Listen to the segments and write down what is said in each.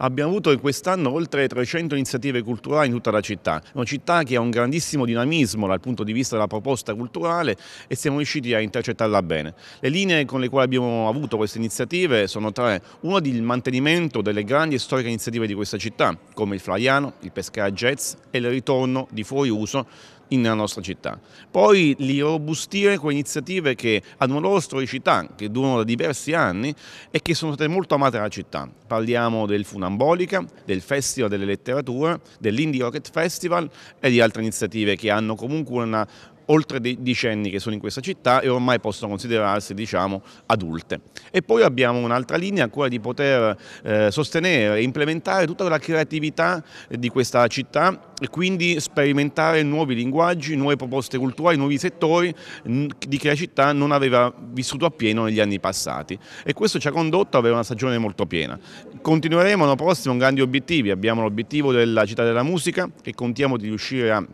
Abbiamo avuto quest'anno oltre 300 iniziative culturali in tutta la città, una città che ha un grandissimo dinamismo dal punto di vista della proposta culturale e siamo riusciti a intercettarla bene. Le linee con le quali abbiamo avuto queste iniziative sono tre, uno il mantenimento delle grandi e storiche iniziative di questa città, come il Flaiano, il Pescara Jazz e il ritorno di fuori uso nella nostra città. Poi li robustire con iniziative che hanno una loro storicità, che durano da diversi anni e che sono state molto amate dalla città. Parliamo del Funamento, Mambolica, del Festival delle Letterature, dell'Indie Rocket Festival e di altre iniziative che hanno comunque una oltre dei decenni che sono in questa città e ormai possono considerarsi diciamo, adulte. E poi abbiamo un'altra linea, quella di poter eh, sostenere e implementare tutta la creatività eh, di questa città e quindi sperimentare nuovi linguaggi, nuove proposte culturali, nuovi settori di che la città non aveva vissuto appieno negli anni passati e questo ci ha condotto ad avere una stagione molto piena. Continueremo l'anno prossimo con grandi obiettivi, abbiamo l'obiettivo della città della musica che contiamo di riuscire a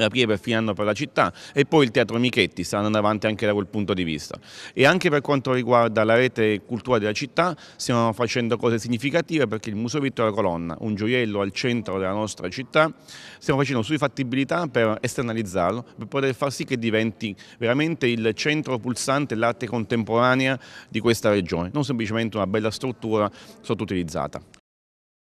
la Pieve per fine anno per la città e poi il Teatro Michetti sta andando avanti anche da quel punto di vista. E anche per quanto riguarda la rete cultura della città stiamo facendo cose significative perché il Museo Vittorio Colonna, un gioiello al centro della nostra città, stiamo facendo sui fattibilità per esternalizzarlo, per poter far sì che diventi veramente il centro pulsante dell'arte contemporanea di questa regione, non semplicemente una bella struttura sottoutilizzata.